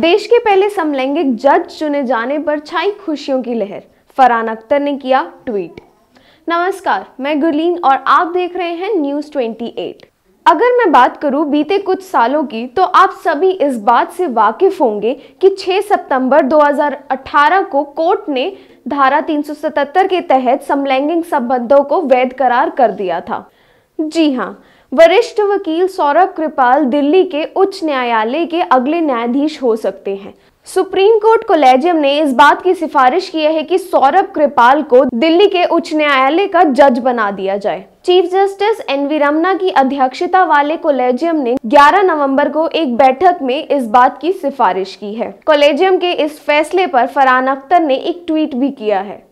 देश के पहले समलैंगिक जज चुने जाने पर छाई खुशियों की लहर फरहान अख्तर ने किया ट्वीट नमस्कार मैं गुरलीन और आप देख रहे हैं न्यूज 28 अगर मैं बात करूं बीते कुछ सालों की तो आप सभी इस बात से वाकिफ होंगे कि 6 सितंबर 2018 को कोर्ट ने धारा 377 के तहत समलैंगिक संबंधों को वैध करार कर दिया था जी हाँ वरिष्ठ वकील सौरभ कृपाल दिल्ली के उच्च न्यायालय के अगले न्यायाधीश हो सकते हैं सुप्रीम कोर्ट कोलेजियम ने इस बात की सिफारिश की है कि सौरभ कृपाल को दिल्ली के उच्च न्यायालय का जज बना दिया जाए chief justice N V Ramana की अध्यक्षता वाले कोलेजियम ने 11 नवंबर को एक बैठक में इस बात की सिफारिश की है कोलेजियम के इस फैसले पर फरहान अख्तर ने एक ट्वीट भी किया है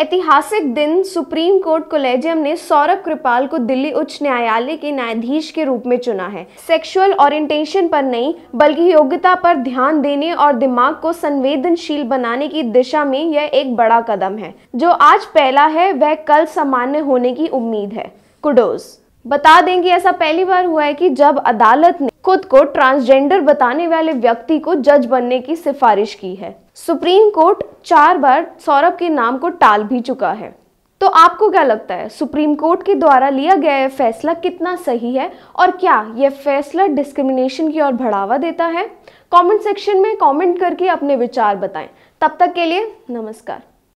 ऐतिहासिक दिन सुप्रीम कोर्ट कोलेजियम ने सौरभ कृपाल को दिल्ली उच्च न्यायालय के न्यायाधीश के रूप में चुना है सेक्सुअल ओरिएंटेशन पर नहीं बल्कि योग्यता पर ध्यान देने और दिमाग को संवेदनशील बनाने की दिशा में यह एक बड़ा कदम है जो आज पहला है वह कल सामान्य होने की उम्मीद है कुडोज़ बता दें कि ऐसा पहली बार हुआ है कि जब अदालत ने खुद को ट्रांसजेंडर बताने वाले व्यक्ति को जज बनने की सिफारिश की है सुप्रीम कोर्ट चार बार सौरभ के नाम को टाल भी चुका है तो आपको क्या लगता है सुप्रीम कोर्ट के द्वारा लिया गया यह फैसला कितना सही है और क्या यह फैसला डिस्क्रिमिनेशन की ओर बढ़ावा देता है कमेंट सेक्शन में कमेंट करके अपने विचार बताएं तब तक के लिए नमस्कार